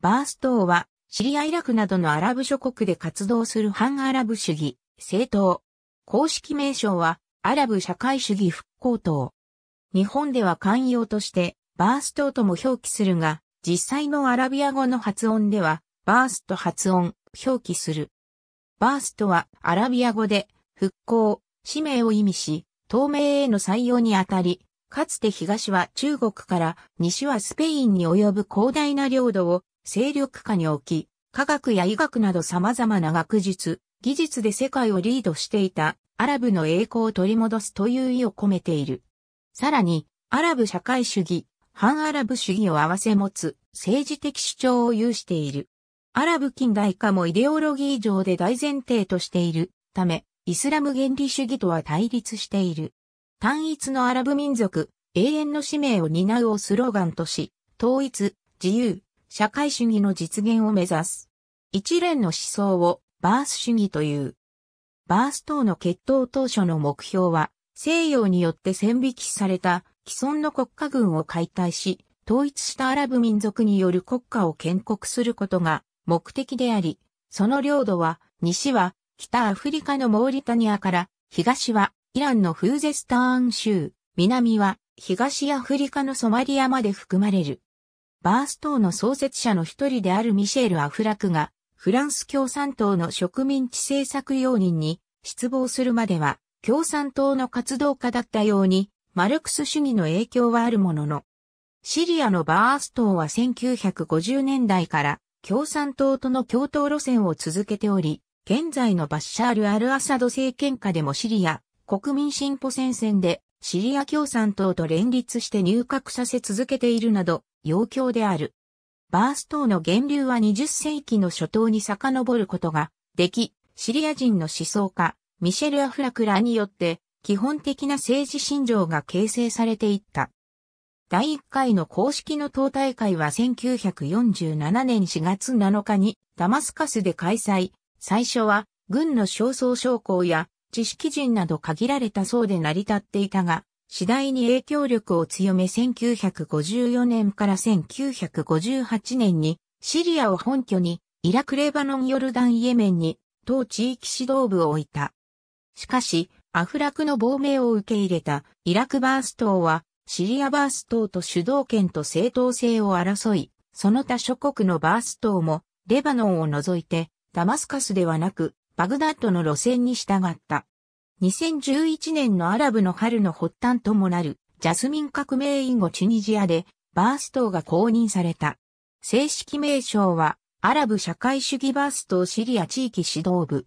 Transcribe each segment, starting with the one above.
バース党は、シリア・イラクなどのアラブ諸国で活動する反アラブ主義、政党。公式名称は、アラブ社会主義復興党。日本では寛容として、バース党とも表記するが、実際のアラビア語の発音では、バースと発音、表記する。バースとは、アラビア語で、復興、使命を意味し、透明への採用にあたり、かつて東は中国から西はスペインに及ぶ広大な領土を勢力下に置き、科学や医学など様々な学術、技術で世界をリードしていたアラブの栄光を取り戻すという意を込めている。さらに、アラブ社会主義、反アラブ主義を合わせ持つ政治的主張を有している。アラブ近代化もイデオロギー上で大前提としているため、イスラム原理主義とは対立している。単一のアラブ民族、永遠の使命を担うをスローガンとし、統一、自由、社会主義の実現を目指す。一連の思想をバース主義という。バース等の決闘当初の目標は、西洋によって線引きされた既存の国家軍を解体し、統一したアラブ民族による国家を建国することが目的であり、その領土は、西は北アフリカのモーリタニアから、東はイランのフーゼスターン州、南は東アフリカのソマリアまで含まれる。バース党の創設者の一人であるミシェール・アフラクが、フランス共産党の植民地政策要人に失望するまでは、共産党の活動家だったように、マルクス主義の影響はあるものの、シリアのバース党は1950年代から共産党との共闘路線を続けており、現在のバッシャール・アル・アサド政権下でもシリア国民進歩戦線でシリア共産党と連立して入閣させ続けているなど、要強である。バース島の源流は20世紀の初頭に遡ることができ、シリア人の思想家、ミシェル・アフラクラによって、基本的な政治信条が形成されていった。第1回の公式の党大会は1947年4月7日にダマスカスで開催。最初は軍の焦燥将校や知識人など限られた層で成り立っていたが、次第に影響力を強め1954年から1958年にシリアを本拠にイラクレバノンヨルダンイエメンに当地域指導部を置いた。しかし、アフラクの亡命を受け入れたイラクバース党はシリアバース党と主導権と正当性を争い、その他諸国のバース党もレバノンを除いてダマスカスではなくバグダッドの路線に従った。2011年のアラブの春の発端ともなるジャスミン革命以後チュニジアでバーストーが公認された。正式名称はアラブ社会主義バーストーシリア地域指導部。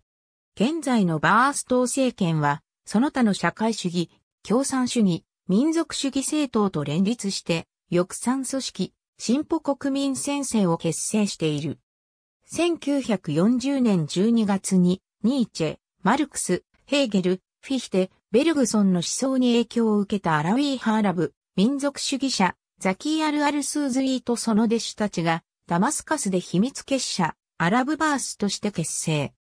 現在のバーストー政権はその他の社会主義、共産主義、民族主義政党と連立して、翼賛組織、進歩国民戦線を結成している。1940年12月に、ニーチェ、マルクス、ヘーゲル、フィヒテ、ベルグソンの思想に影響を受けたアラウィーハーラブ、民族主義者、ザキーアル・アルスーズイーとその弟子たちが、ダマスカスで秘密結社、アラブバースとして結成。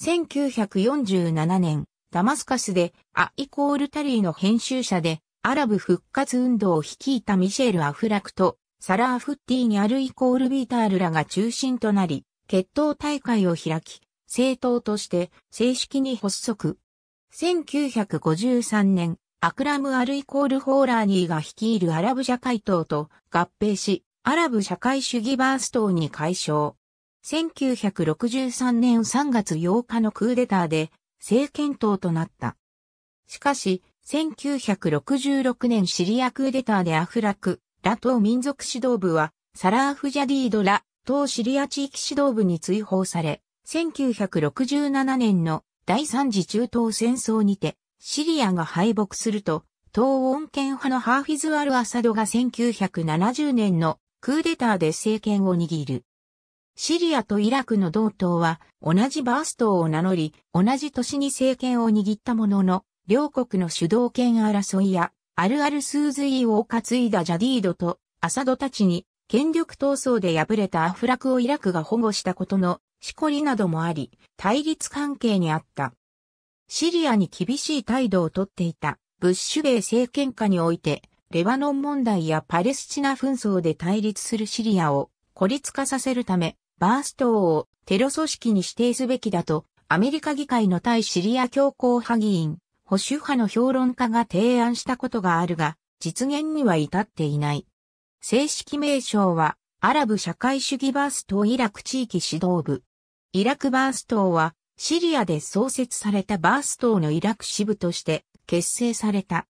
1947年、ダマスカスで、ア・イコール・タリーの編集者で、アラブ復活運動を率いたミシェル・アフラクと、サラー・フッティーにアル・イコール・ビータールらが中心となり、決闘大会を開き、政党として正式に発足。1953年、アクラム・アルイコール・ホーラーニーが率いるアラブ社会党と合併し、アラブ社会主義バース党に解消。1963年3月8日のクーデターで政権党となった。しかし、1966年シリアクーデターでアフラク、ラ党民族指導部は、サラーフジャディードラ、東シリア地域指導部に追放され、1967年の第三次中東戦争にて、シリアが敗北すると、東恩権派のハーフィズ・アル・アサドが1970年のクーデターで政権を握る。シリアとイラクの同党は同じバーストを名乗り、同じ年に政権を握ったものの、両国の主導権争いや、アルアルスーズイを担いだジャディードとアサドたちに権力闘争で敗れたアフラクをイラクが保護したことのしこりなどもあり、対立関係にあった。シリアに厳しい態度をとっていたブッシュ米政権下において、レバノン問題やパレスチナ紛争で対立するシリアを孤立化させるため、バーストをテロ組織に指定すべきだと、アメリカ議会の対シリア強硬派議員、保守派の評論家が提案したことがあるが、実現には至っていない。正式名称は、アラブ社会主義バース島イラク地域指導部。イラクバース島は、シリアで創設されたバース島のイラク支部として結成された。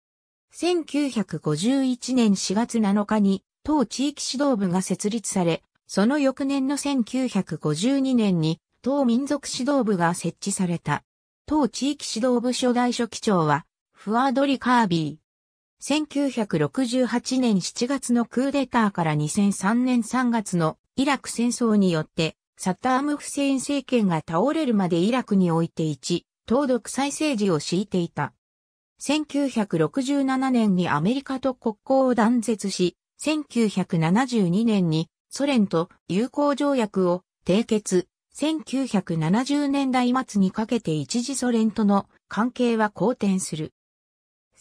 1951年4月7日に、当地域指導部が設立され、その翌年の1952年に、当民族指導部が設置された。当地域指導部初代書記長は、フアードリ・カービー。1968年7月のクーデターから2003年3月のイラク戦争によってサッターム・フセイン政権が倒れるまでイラクにおいて一、東独再政治を敷いていた。1967年にアメリカと国交を断絶し、1972年にソ連と友好条約を締結、1970年代末にかけて一時ソ連との関係は好転する。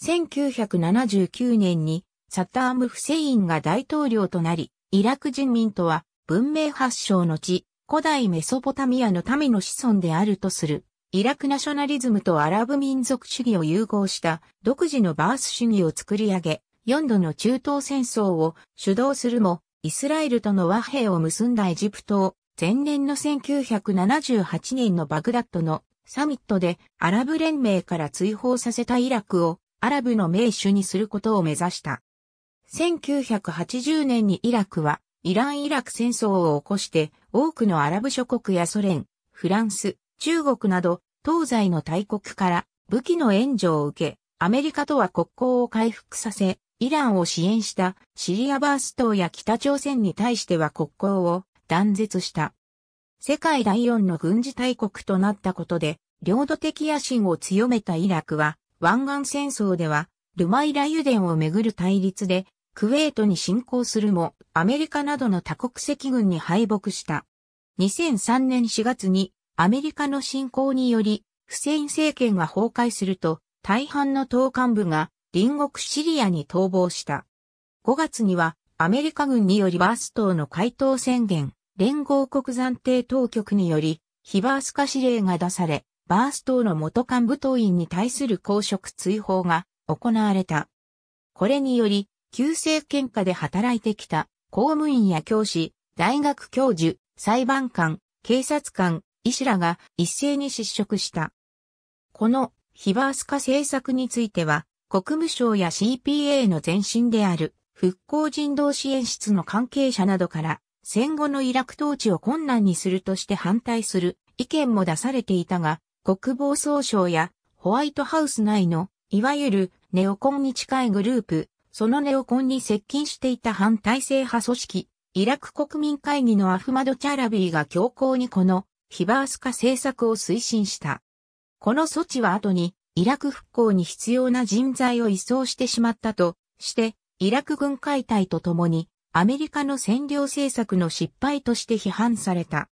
1979年にサッターム・フセインが大統領となり、イラク人民とは文明発祥の地、古代メソポタミアの民の子孫であるとする、イラクナショナリズムとアラブ民族主義を融合した独自のバース主義を作り上げ、4度の中東戦争を主導するも、イスラエルとの和平を結んだエジプトを、前年の1978年のバグダッドのサミットでアラブ連盟から追放させたイラクをアラブの名手にすることを目指した。1980年にイラクは、イラン・イラク戦争を起こして、多くのアラブ諸国やソ連、フランス、中国など、東西の大国から武器の援助を受け、アメリカとは国交を回復させ、イランを支援したシリアバース島や北朝鮮に対しては国交を断絶した。世界第四の軍事大国となったことで、領土的野心を強めたイラクは、湾岸戦争では、ルマイラ油田をめぐる対立で、クウェートに侵攻するも、アメリカなどの多国籍軍に敗北した。2003年4月に、アメリカの侵攻により、フセイン政権が崩壊すると、大半の党幹部が、隣国シリアに逃亡した。5月には、アメリカ軍によりバース島の解答宣言、連合国暫定当局により、ヒバース化指令が出され、バース党の元幹部党員に対する公職追放が行われた。これにより、旧政権下で働いてきた公務員や教師、大学教授、裁判官、警察官、医師らが一斉に失職した。この非バース化政策については、国務省や CPA の前身である復興人道支援室の関係者などから戦後のイラク統治を困難にするとして反対する意見も出されていたが、国防総省やホワイトハウス内の、いわゆるネオコンに近いグループ、そのネオコンに接近していた反体制派組織、イラク国民会議のアフマド・チャラビーが強硬にこのヒバース化政策を推進した。この措置は後にイラク復興に必要な人材を移送してしまったとして、イラク軍解体とともにアメリカの占領政策の失敗として批判された。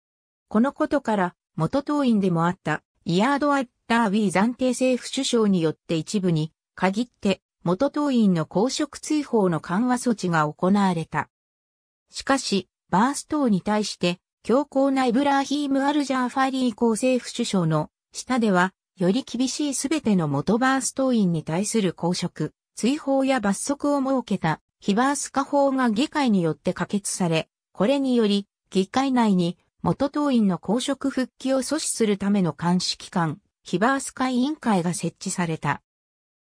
このことから元党員でもあったイアード・アッダーウィー暫定政府首相によって一部に限って元党員の公職追放の緩和措置が行われた。しかし、バース党に対して強硬なイブラーヒーム・アルジャーファリー公政府首相の下では、より厳しいすべての元バース党員に対する公職、追放や罰則を設けた非バース化法が議会によって可決され、これにより議会内に元党員の公職復帰を阻止するための監視機関、ヒバース会委員会が設置された。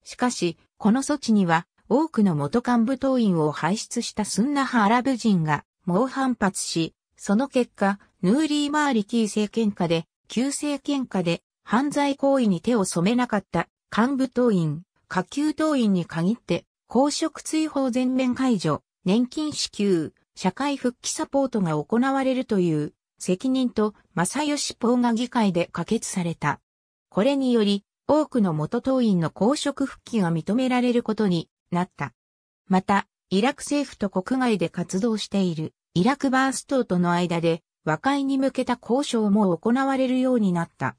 しかし、この措置には、多くの元幹部党員を輩出したスンナ派アラブ人が猛反発し、その結果、ヌーリー・マーリキー政権下で、旧政権下で犯罪行為に手を染めなかった幹部党員、下級党員に限って、公職追放全面解除、年金支給、社会復帰サポートが行われるという責任と正義ポーが議会で可決された。これにより、多くの元党員の公職復帰が認められることになった。また、イラク政府と国外で活動しているイラクバース党との間で和解に向けた交渉も行われるようになった。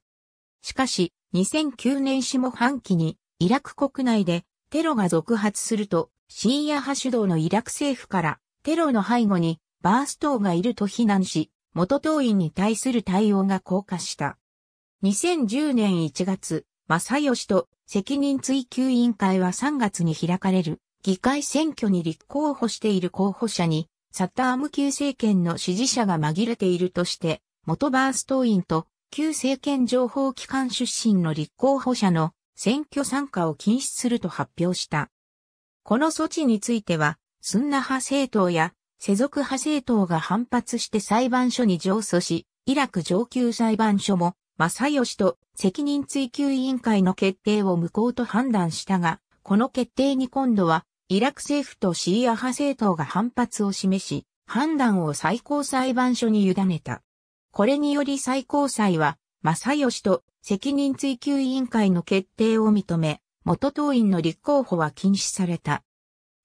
しかし、2009年下半期にイラク国内でテロが続発すると、シーア派主導のイラク政府からテロの背後にバース党がいると非難し、元党員に対する対応が降下した。2010年1月、正義と責任追及委員会は3月に開かれる議会選挙に立候補している候補者に、サッターム旧政権の支持者が紛れているとして、元バース党員と旧政権情報機関出身の立候補者の選挙参加を禁止すると発表した。この措置については、スンナ派政党や世俗派政党が反発して裁判所に上訴し、イラク上級裁判所も、正義と責任追及委員会の決定を無効と判断したが、この決定に今度は、イラク政府とシーア派政党が反発を示し、判断を最高裁判所に委ねた。これにより最高裁は、正義と責任追及委員会の決定を認め、元党員の立候補は禁止された。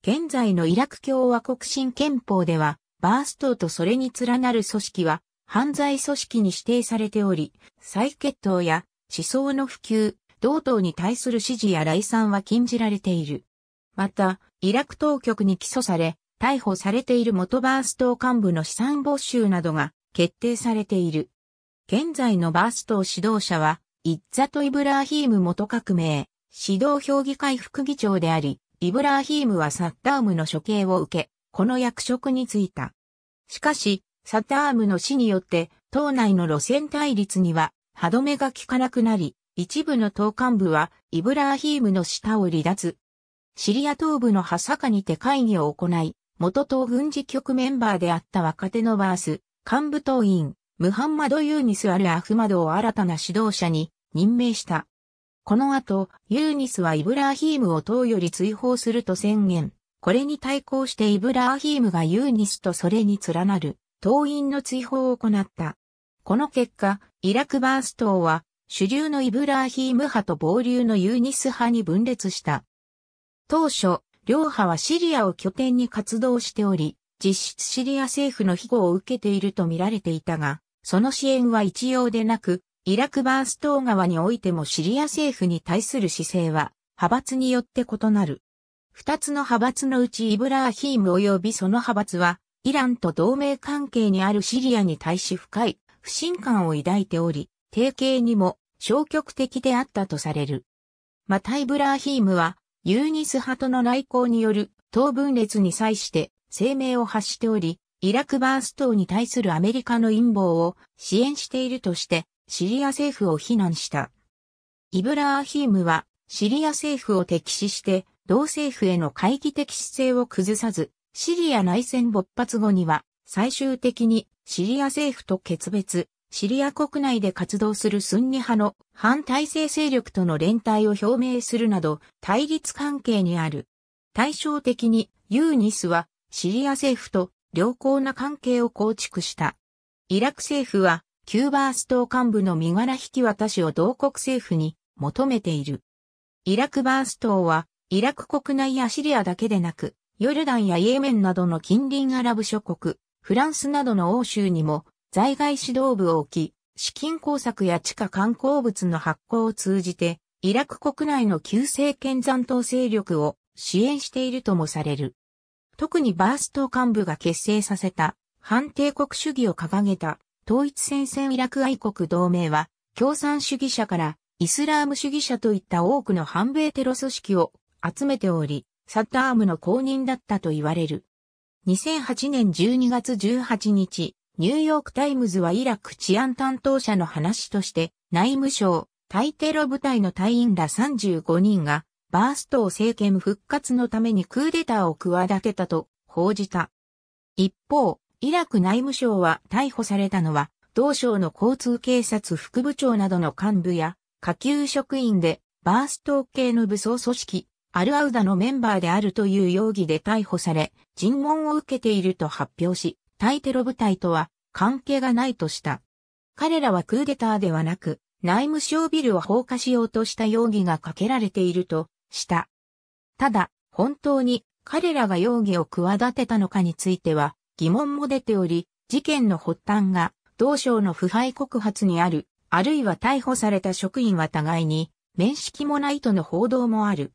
現在のイラク共和国新憲法では、バーストとそれに連なる組織は、犯罪組織に指定されており、再決闘や思想の普及、同等に対する支持や来賛は禁じられている。また、イラク当局に起訴され、逮捕されている元バースト幹部の資産没収などが決定されている。現在のバースト指導者は、イッザト・イブラーヒーム元革命、指導評議会副議長であり、イブラーヒームはサッダームの処刑を受け、この役職に就いた。しかし、サッダームの死によって、党内の路線対立には歯止めが効かなくなり、一部の党幹部はイブラーヒームの下を離脱。シリア東部のハサカにて会議を行い、元党軍事局メンバーであった若手のバース、幹部党員、ムハンマド・ユーニス・アル・アフマドを新たな指導者に任命した。この後、ユーニスはイブラーヒームを党より追放すると宣言。これに対抗してイブラーヒームがユーニスとそれに連なる党員の追放を行った。この結果、イラクバース党は主流のイブラーヒーム派と暴流のユーニス派に分裂した。当初、両派はシリアを拠点に活動しており、実質シリア政府の庇護を受けていると見られていたが、その支援は一様でなく、イラクバースト側においてもシリア政府に対する姿勢は、派閥によって異なる。二つの派閥のうちイブラーヒーム及びその派閥は、イランと同盟関係にあるシリアに対し深い不信感を抱いており、提携にも消極的であったとされる。またイブラーヒームは、ユーニス派との内交による党分裂に際して声明を発しており、イラクバーストに対するアメリカの陰謀を支援しているとして、シリア政府を非難した。イブラーヒームはシリア政府を敵視して同政府への懐疑的姿勢を崩さず、シリア内戦勃発後には最終的にシリア政府と決別、シリア国内で活動するスンニ派の反体制勢力との連帯を表明するなど対立関係にある。対照的にユーニスはシリア政府と良好な関係を構築した。イラク政府はキューバース島幹部の身柄引き渡しを同国政府に求めている。イラクバース島は、イラク国内やシリアだけでなく、ヨルダンやイエメンなどの近隣アラブ諸国、フランスなどの欧州にも在外指導部を置き、資金工作や地下観光物の発行を通じて、イラク国内の旧政権残党勢力を支援しているともされる。特にバース島幹部が結成させた反帝国主義を掲げた統一戦線イラク愛国同盟は、共産主義者からイスラーム主義者といった多くの反米テロ組織を集めており、サッダームの公認だったと言われる。2008年12月18日、ニューヨークタイムズはイラク治安担当者の話として、内務省、対テロ部隊の隊員ら35人が、バーストを政権復活のためにクーデターを企てたと報じた。一方、イラク内務省は逮捕されたのは、同省の交通警察副部長などの幹部や、下級職員で、バースト系の武装組織、アルアウダのメンバーであるという容疑で逮捕され、尋問を受けていると発表し、対テロ部隊とは関係がないとした。彼らはクーデターではなく、内務省ビルを放火しようとした容疑がかけられているとした。ただ、本当に彼らが容疑を企てたのかについては、疑問も出ており、事件の発端が、同省の腐敗告発にある、あるいは逮捕された職員は互いに、面識もないとの報道もある。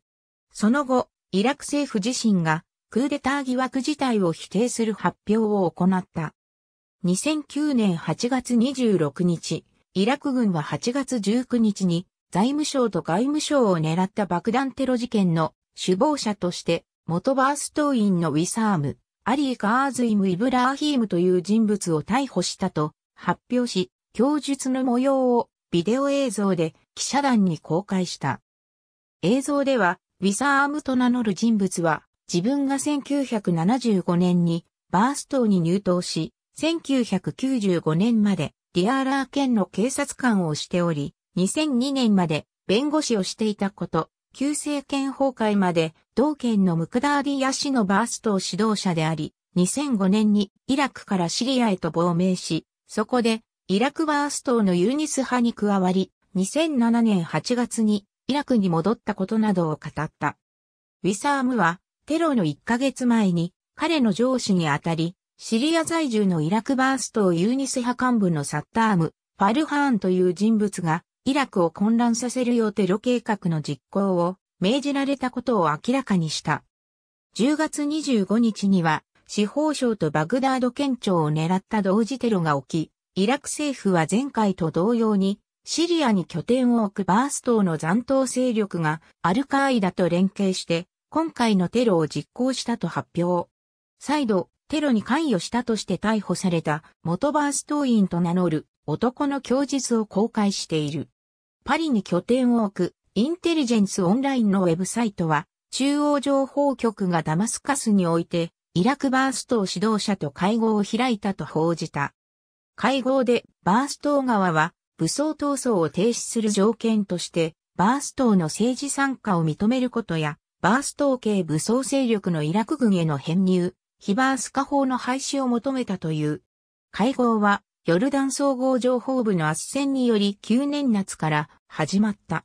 その後、イラク政府自身が、クーデター疑惑自体を否定する発表を行った。2009年8月26日、イラク軍は8月19日に財務省と外務省を狙った爆弾テロ事件の首謀者として、元バース党員のウィサーム、アリー・カーズイム・イブラーヒームという人物を逮捕したと発表し、供述の模様をビデオ映像で記者団に公開した。映像では、ウィザー・アームと名乗る人物は、自分が1975年にバース島に入党し、1995年までディアーラー県の警察官をしており、2002年まで弁護士をしていたこと、旧政権崩壊まで同県のムクダーディ・ヤシノバースト指導者であり、2005年にイラクからシリアへと亡命し、そこでイラクバーストのユーニス派に加わり、2007年8月にイラクに戻ったことなどを語った。ウィサームはテロの1ヶ月前に彼の上司にあたり、シリア在住のイラクバーストをユーニス派幹部のサッターム、ファルハーンという人物がイラクを混乱させるようテロ計画の実行を命じられたことを明らかにした。10月25日には、司法省とバグダード県庁を狙った同時テロが起き、イラク政府は前回と同様に、シリアに拠点を置くバース島の残党勢力がアルカーイダと連携して、今回のテロを実行したと発表。再度、テロに関与したとして逮捕された元バース党員と名乗る男の供述を公開している。パリに拠点を置く、インテリジェンスオンラインのウェブサイトは、中央情報局がダマスカスにおいて、イラクバーストー指導者と会合を開いたと報じた。会合で、バーストー側は、武装闘争を停止する条件として、バーストーの政治参加を認めることや、バーストー系武装勢力のイラク軍への編入、非バース化法の廃止を求めたという。会合は、ヨルダン総合情報部の圧戦により9年夏から始まった。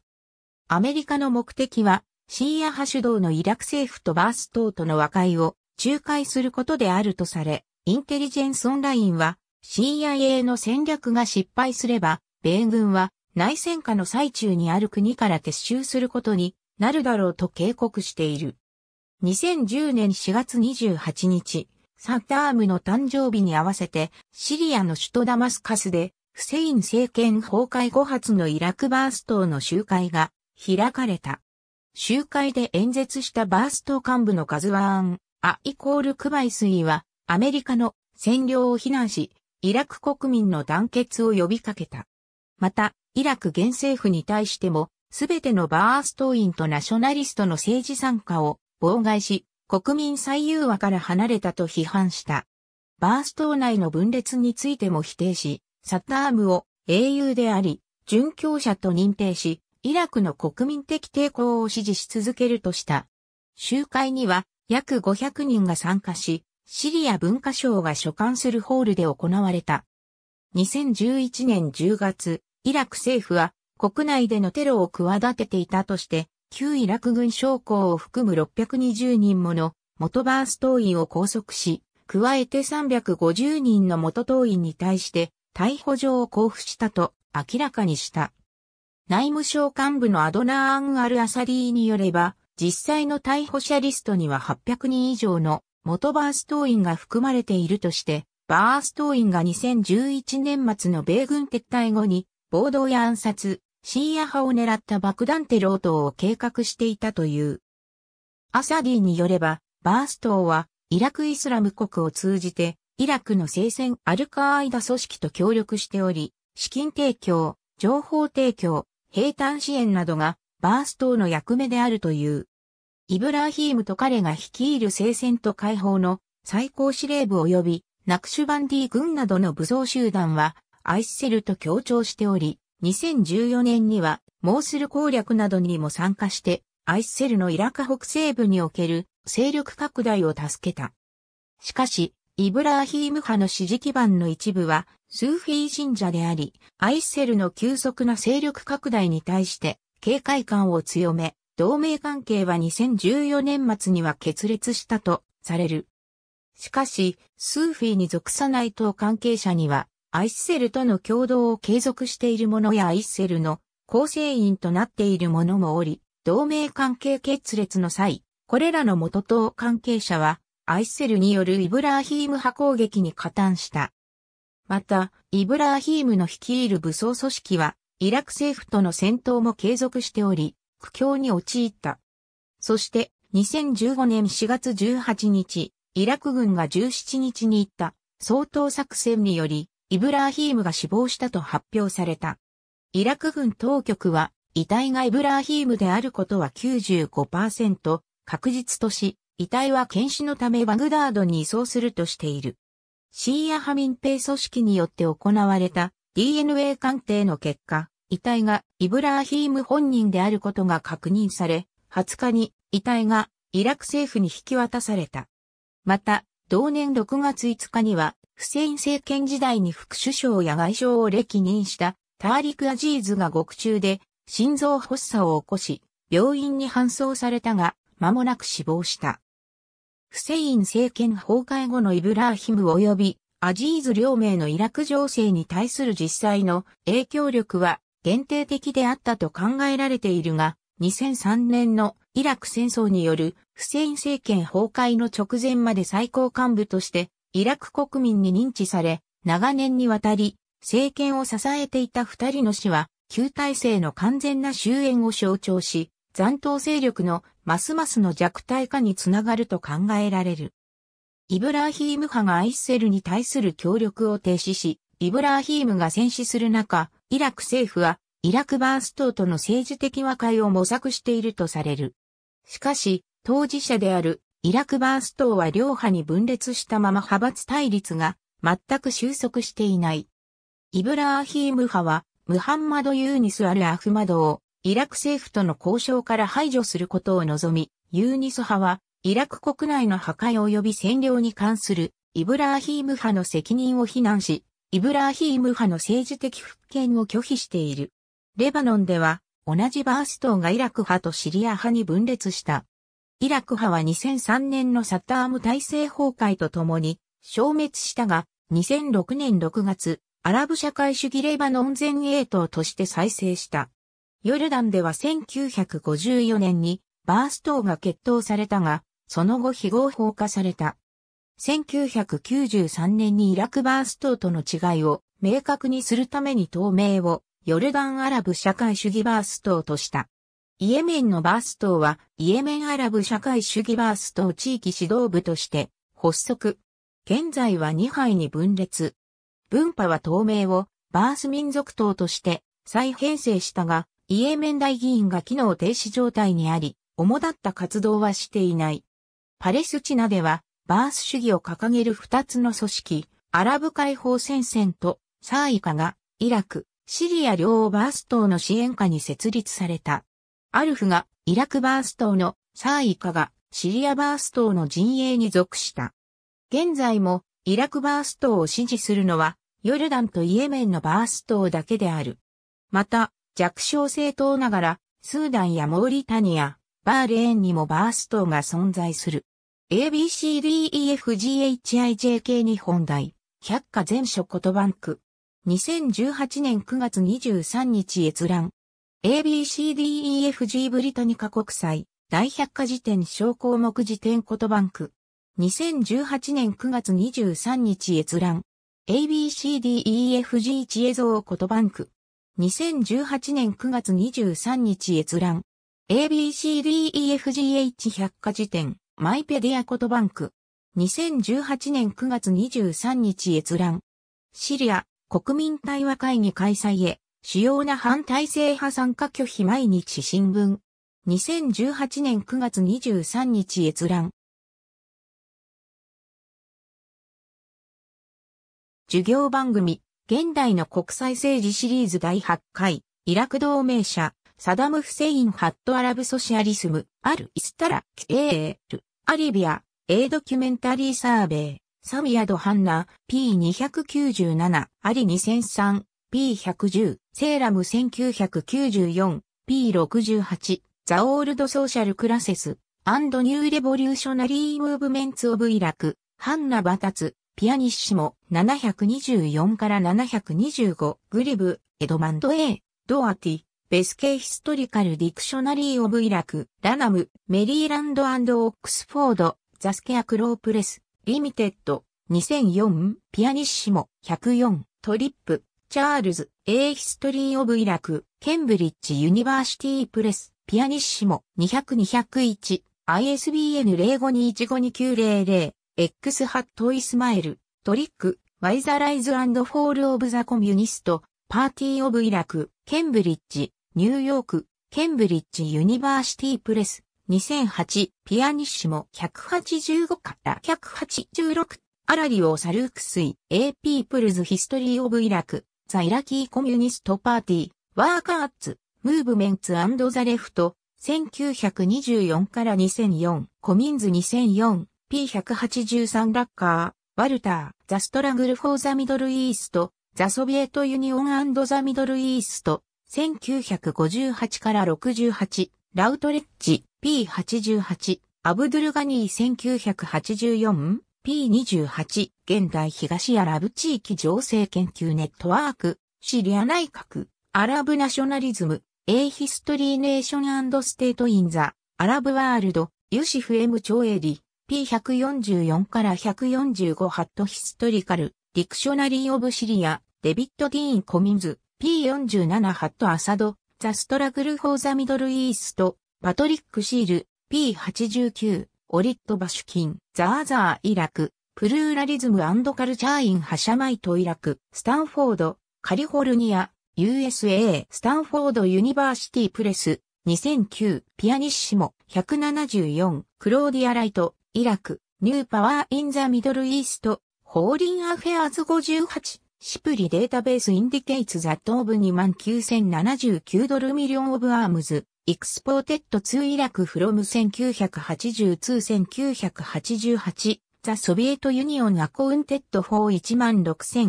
アメリカの目的は、シーア派主導のイラク政府とバース等との和解を仲介することであるとされ、インテリジェンスオンラインは CIA の戦略が失敗すれば、米軍は内戦下の最中にある国から撤収することになるだろうと警告している。2010年4月28日、サッダームの誕生日に合わせて、シリアの首都ダマスカスで、フセイン政権崩壊後発のイラクバーストの集会が開かれた。集会で演説したバースト幹部のカズワーン、アイコールクバイスイは、アメリカの占領を非難し、イラク国民の団結を呼びかけた。また、イラク現政府に対しても、すべてのバーストインとナショナリストの政治参加を妨害し、国民最優和から離れたと批判した。バース島内の分裂についても否定し、サタームを英雄であり、殉教者と認定し、イラクの国民的抵抗を支持し続けるとした。集会には約500人が参加し、シリア文化省が所管するホールで行われた。2011年10月、イラク政府は国内でのテロを企てていたとして、旧イラク軍将校を含む620人もの元バース党員を拘束し、加えて350人の元党員に対して逮捕状を交付したと明らかにした。内務省幹部のアドナー・アン・アル・アサリーによれば、実際の逮捕者リストには800人以上の元バース党員が含まれているとして、バース党員が2011年末の米軍撤退後に暴動や暗殺、シーア派を狙った爆弾テロ等を計画していたという。アサディによれば、バーストは、イラクイスラム国を通じて、イラクの聖戦アルカーイダ組織と協力しており、資金提供、情報提供、兵隊支援などが、バーストの役目であるという。イブラーヒームと彼が率いる聖戦と解放の最高司令部及び、ナクシュバンディ軍などの武装集団は、アイスセルと強調しており、2014年には、モースル攻略などにも参加して、アイスセルのイラカ北西部における勢力拡大を助けた。しかし、イブラーヒーム派の支持基盤の一部は、スーフィー信者であり、アイスセルの急速な勢力拡大に対して、警戒感を強め、同盟関係は2014年末には決裂したとされる。しかし、スーフィーに属さない党関係者には、アイスセルとの共同を継続している者やアイスセルの構成員となっている者もおり、同盟関係決裂の際、これらの元党関係者は、アイスセルによるイブラーヒーム派攻撃に加担した。また、イブラーヒームの率いる武装組織は、イラク政府との戦闘も継続しており、苦境に陥った。そして、2015年4月18日、イラク軍が17日に行った、総統作戦により、イブラーヒームが死亡したと発表された。イラク軍当局は、遺体がイブラーヒームであることは95%確実とし、遺体は検視のためバグダードに移送するとしている。シーア派民兵組織によって行われた DNA 鑑定の結果、遺体がイブラーヒーム本人であることが確認され、20日に遺体がイラク政府に引き渡された。また、同年6月5日にはフセイン政権時代に副首相や外相を歴任したターリク・アジーズが獄中で心臓発作を起こし、病院に搬送されたが、間もなく死亡した。フセイン政権崩壊後のイブラーヒム及びアジーズ両名のイラク情勢に対する実際の影響力は限定的であったと考えられているが、2003年のイラク戦争によるフセイン政権崩壊の直前まで最高幹部としてイラク国民に認知され、長年にわたり、政権を支えていた二人の死は、旧体制の完全な終焉を象徴し、残党勢力のますますの弱体化につながると考えられる。イブラーヒーム派がアイセルに対する協力を停止し、イブラーヒームが戦死する中、イラク政府は、イラクバース島との政治的和解を模索しているとされる。しかし、当事者であるイラクバース党は両派に分裂したまま派閥対立が全く収束していない。イブラーヒーム派は、ムハンマド・ユーニス・アル・アフマドを、イラク政府との交渉から排除することを望み、ユーニス派は、イラク国内の破壊及び占領に関する、イブラーヒーム派の責任を非難し、イブラーヒーム派の政治的復権を拒否している。レバノンでは、同じバース党がイラク派とシリア派に分裂した。イラク派は2003年のサッターム体制崩壊とともに消滅したが、2006年6月、アラブ社会主義レバノン前衛党として再生した。ヨルダンでは1954年にバース党が決闘されたが、その後非合法化された。1993年にイラクバース党との違いを明確にするために党名をヨルダンアラブ社会主義バース党とした。イエメンのバース党は、イエメンアラブ社会主義バース党地域指導部として発足。現在は2杯に分裂。分派は透明をバース民族党として再編成したが、イエメン大議員が機能停止状態にあり、主だった活動はしていない。パレスチナでは、バース主義を掲げる2つの組織、アラブ解放戦線とサーイカが、イラク、シリア両バース党の支援下に設立された。アルフがイラクバース島のサーイカがシリアバース島の陣営に属した。現在もイラクバース島を支持するのはヨルダンとイエメンのバース島だけである。また弱小政党ながらスーダンやモーリタニア、バーレーンにもバース島が存在する。ABCDEFGHIJK 日本大、百科全書言葉ンク。2018年9月23日閲覧。ABCDEFG ブリタニカ国際大百科事典小項目辞典ことバンク。2018年9月23日閲覧。ABCDEFG 知恵像ことバンク。2018年9月23日閲覧。ABCDEFGH 百科事典マイペディアことバンク。2018年9月23日閲覧。シリア国民対話会議開催へ。主要な反体制派参加拒否毎日新聞。2018年9月23日閲覧。授業番組、現代の国際政治シリーズ第8回、イラク同盟者、サダム・フセイン・ハット・アラブ・ソシアリスム、アル・イスタラ・キエール、アリビア、A ドキュメンタリーサーベイ、サミアド・ハンナ、P297、アリ2003、P110、セーラム 1994P68 ザ・オールド・ソーシャル・クラセスアンド・ニュー・レボリューショナリー・ムーブメンツ・オブ・イラクハンナ・バタツピアニッシモ724から725グリブエドマンド A ドアティベスケ・ヒストリカル・ディクショナリー・オブ・イラクラナムメリーランド・オックスフォードザスケア・クロープレスリミテッド2004ピアニッシモ104トリップチャールズ A History of Iraq, Cambridge University Press, ピアニッシモ200-201、ISBN 0521529000、X ハットイスマイル、トリック、ワイザライズフォールオブザコ r a ニスト、パーティーオブイラク、ケンブリッジ、ニューヨーク、ケンブリッジユニバーシティプレス、2008、ピアニッシモ185から186、アラリオ・サルークスイ、AP プルズ・ヒストリー・オブ・イラク、ザ・イラキー・コミュニスト・パーティー、ワーカーツ、ムーブメンツザ・レフト、1924から2004、コミンズ2004、P183 ラッカー、ワルター、ザ・ストラグル・フォー・ザ・ミドル・イースト、ザ・ソビエト・ユニオンザ・ミドル・イースト、1958から68、ラウトレッジ、P88、アブドゥルガニー1984、P28 現代東アラブ地域情勢研究ネットワークシリア内閣アラブナショナリズム A History Nation ート・イ State in the Arab World ユシフ M 超エリ P144 から145ハットヒストリカルディクショナリー・オブ・シリアデビッド・ディーン・コミンズ P47 ハットアサドザ・ストラグル・フォー・ザ・ミドル・イーストパトリック・シール P89 オリット・バシュキン、ザーザー・イラク、プルーラリズムカルチャー・イン・ハシャマイト・イラク、スタンフォード、カリフォルニア、USA、スタンフォード・ユニバーシティ・プレス、2009、ピアニッシモ、174、クローディア・ライト、イラク、ニュー・パワー・イン・ザ・ミドル・イースト、ホーリン・アフェアーズ58、シプリデータベースインディケイツザ東部29,079ドルミリオンオブアームズ、エクスポーテッドツーイラクフロム1982-1988、ザ・ソビエトユニオンアコウンテッドフォ4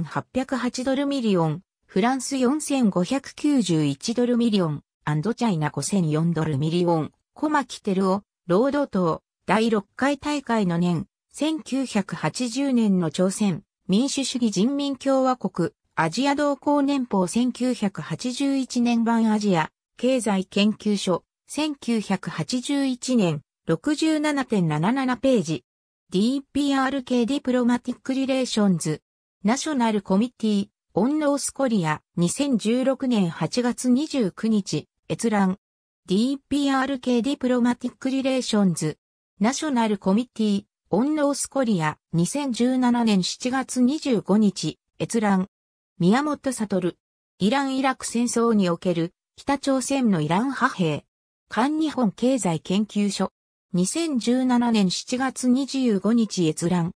16,808ドルミリオン、フランス4,591ドルミリオン、アンドチャイナ5,004ドルミリオン、コマキテルオ、労働党、第6回大会の年、1980年の挑戦。民主主義人民共和国、アジア同行年報1981年版アジア、経済研究所、1981年、67.77ページ。DPRK ディプロマティック・リレーションズ、ナショナルコミティ、オン・ノースコリア、2016年8月29日、閲覧。DPRK ディプロマティック・リレーションズ、ナショナルコミティ、オンロースコリア、2017年7月25日、閲覧。宮本悟。イラン・イラク戦争における北朝鮮のイラン派兵。韓日本経済研究所。2017年7月25日閲覧。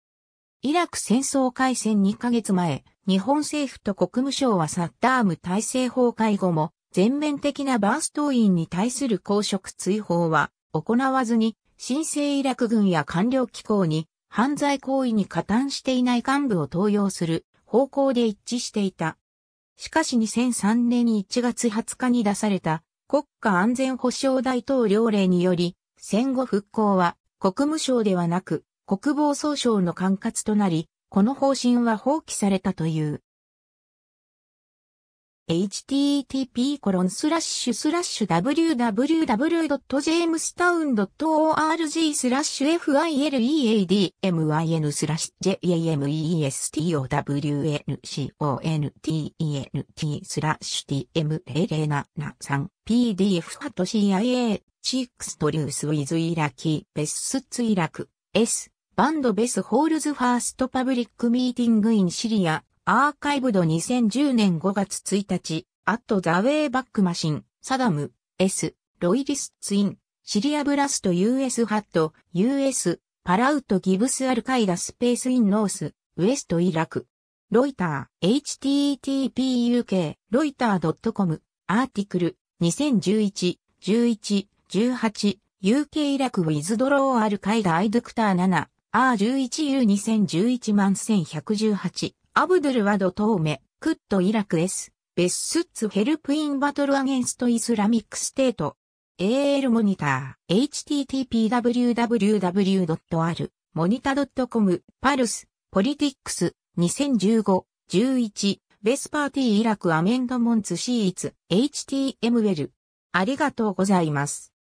イラク戦争開戦2ヶ月前、日本政府と国務省はサッダーム体制崩壊後も、全面的なバーストインに対する公職追放は行わずに新生イラク軍や官僚機構に犯罪行為に加担していない幹部を登用する方向で一致していた。しかし2003年1月20日に出された国家安全保障大統領令により、戦後復興は国務省ではなく国防総省の管轄となり、この方針は放棄されたという。http://www.jamestown.org ス fileadmyn ス jamestowncontent m 0 0 7 3 p d f ハト CIA チックストリュースウィズイラキベスツイラク S バンドベスホールズファーストパブリックミーティングインシリアアーカイブド2010年5月1日、アット・ザ・ウェイ・バック・マシン、サダム、S、ロイリス・ツイン、シリア・ブラスト・ US・ ハット、US、パラウト・ギブス・アルカイダ・スペース・イン・ノース、ウエスト・イラク。ロイター、http.uk、ロイター .com、アーティクル、2011、11、18、UK イラクウィズドローアルカイダ・アイドクター7、R11U2011 万1118。アブドゥルワドトーメ、クットイラクエス、ベッスッツヘルプインバトルアゲンストイスラミックステート。AL モニター、http://www.r-monita.com、パルス、ポリティックス、2015、11、ベスパーティーイラクアメンドモンツシーイツ、HTML。ありがとうございます。